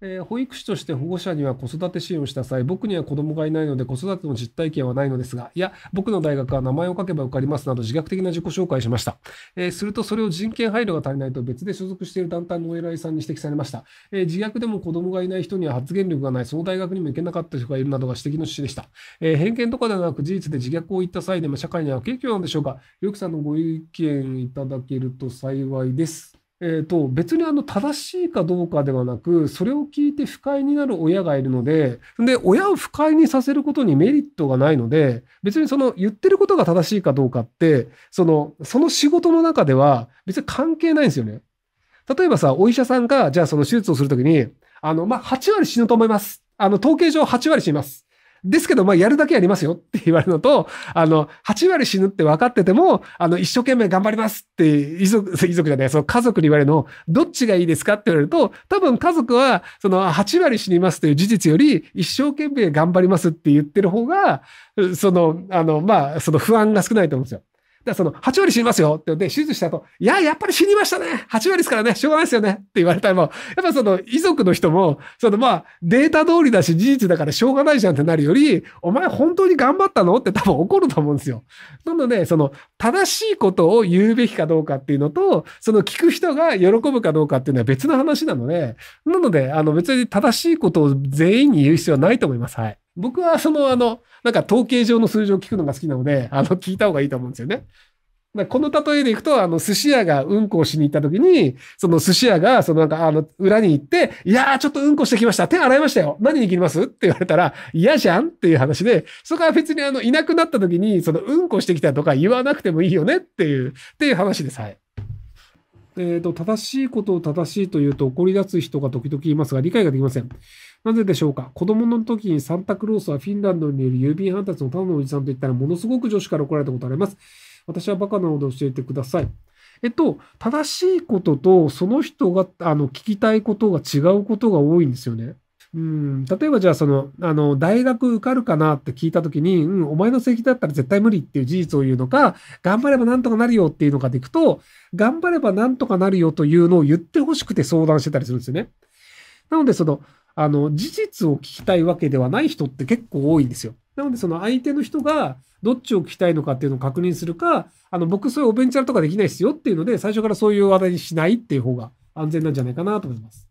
えー、保育士として保護者には子育て支援をした際、僕には子供がいないので子育ての実体験はないのですが、いや、僕の大学は名前を書けば受かりますなど自虐的な自己紹介しました。えー、するとそれを人権配慮が足りないと別で所属している団体のお偉いさんに指摘されました。えー、自虐でも子供がいない人には発言力がない、その大学にも行けなかった人がいるなどが指摘の趣旨でした。え偏見とかではなく事実で自虐を言った際でも社会には影響なんでしょうか。よきさんのご意見いただけると幸いです。えーと、別にあの正しいかどうかではなくそれを聞いて不快になる親がいるのでで親を不快にさせることにメリットがないので別にその言ってることが正しいかどうかってそのその仕事の中では別に関係ないんですよね。例えばさお医者さんがじゃあその手術をするときにあの、まあ、8割死ぬと思います。あの統計上8割死にます。ですけど、まあ、やるだけやりますよって言われるのと、あの、8割死ぬって分かってても、あの、一生懸命頑張りますって、遺族、遺族じゃない、その家族に言われるの、どっちがいいですかって言われると、多分家族は、その、8割死にますという事実より、一生懸命頑張りますって言ってる方が、その、あの、まあ、その不安が少ないと思うんですよ。だその、8割死にますよって言って、手術した後、いや、やっぱり死にましたね !8 割ですからね、しょうがないですよねって言われたらもう、やっぱその、遺族の人も、そのまあ、データ通りだし事実だからしょうがないじゃんってなるより、お前本当に頑張ったのって多分怒ると思うんですよ。なので、その、正しいことを言うべきかどうかっていうのと、その聞く人が喜ぶかどうかっていうのは別の話なので、なので、あの別に正しいことを全員に言う必要はないと思います。はい。僕はそのあの、なんか統計上の数字を聞くのが好きなので、あの、聞いた方がいいと思うんですよね。この例えでいくと、あの、寿司屋がうんこをしに行った時に、その寿司屋が、そのなんか、あの、裏に行って、いやー、ちょっとうんこしてきました。手洗いましたよ。何に切りますって言われたら、嫌じゃんっていう話で、そこは別にあの、いなくなった時に、そのうんこしてきたとか言わなくてもいいよねっていう、っていう話です。はい。えーと、正しいことを正しいと言うと怒り出す人が時々いますが理解ができません。なぜでしょうか子供の時にサンタクロースはフィンランドにいる郵便配達のただのおじさんと言ったらものすごく女子から怒られたことあります。私はバカなので教えてください。えっと、正しいこととその人があの聞きたいことが違うことが多いんですよね。うん、例えばじゃあその、あの、大学受かるかなって聞いたときに、うん、お前の成績だったら絶対無理っていう事実を言うのか、頑張ればなんとかなるよっていうのかでいくと、頑張ればなんとかなるよというのを言ってほしくて相談してたりするんですよね。なので、その、あの、事実を聞きたいわけではない人って結構多いんですよ。なので、その相手の人がどっちを聞きたいのかっていうのを確認するか、あの、僕そういうおベンチャルとかできないですよっていうので、最初からそういう話題にしないっていう方が安全なんじゃないかなと思います。